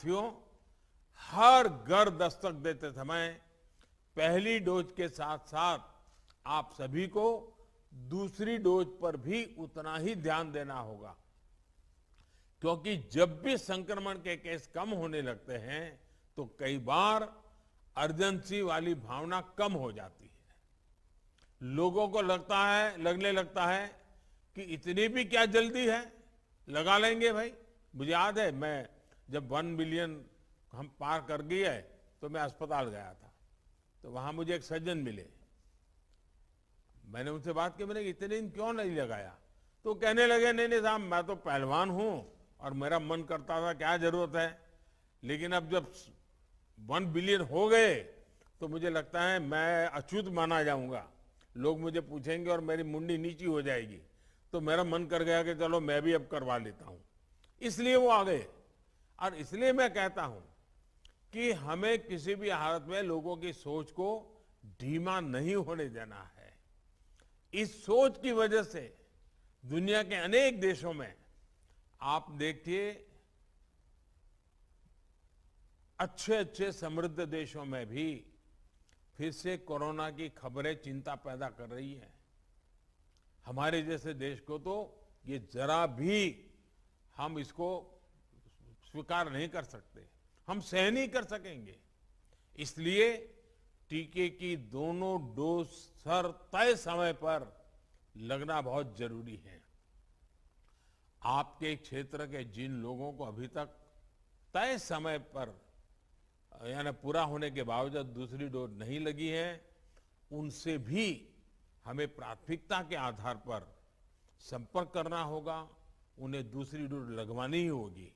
साथियों हर घर दस्तक देते समय पहली डोज के साथ साथ आप सभी को दूसरी डोज पर भी उतना ही ध्यान देना होगा क्योंकि जब भी संक्रमण के केस कम होने लगते हैं तो कई बार अर्जेंसी वाली भावना कम हो जाती है लोगों को लगता है लगने लगता है कि इतनी भी क्या जल्दी है लगा लेंगे भाई मुझे याद है मैं जब वन मिलियन हम पार कर गए तो मैं अस्पताल गया था तो वहां मुझे एक सज्जन मिले मैंने उनसे बात की मैंने इतने दिन क्यों नहीं लगाया तो कहने लगे नहीं नहीं साहब मैं तो पहलवान हूं और मेरा मन करता था क्या जरूरत है लेकिन अब जब वन बिलियन हो गए तो मुझे लगता है मैं अछूत माना जाऊंगा लोग मुझे पूछेंगे और मेरी मुंडी नीची हो जाएगी तो मेरा मन कर गया कि चलो मैं भी अब करवा लेता हूं इसलिए वो आ गए और इसलिए मैं कहता हूं कि हमें किसी भी हालत में लोगों की सोच को धीमा नहीं होने देना है इस सोच की वजह से दुनिया के अनेक देशों में आप देखिए अच्छे अच्छे समृद्ध देशों में भी फिर से कोरोना की खबरें चिंता पैदा कर रही है हमारे जैसे देश को तो ये जरा भी हम इसको स्वीकार नहीं कर सकते हम सह नहीं कर सकेंगे इसलिए टीके की दोनों डोज सर तय समय पर लगना बहुत जरूरी है आपके क्षेत्र के जिन लोगों को अभी तक तय समय पर यानी पूरा होने के बावजूद दूसरी डोज नहीं लगी है उनसे भी हमें प्राथमिकता के आधार पर संपर्क करना होगा उन्हें दूसरी डोज लगवानी ही होगी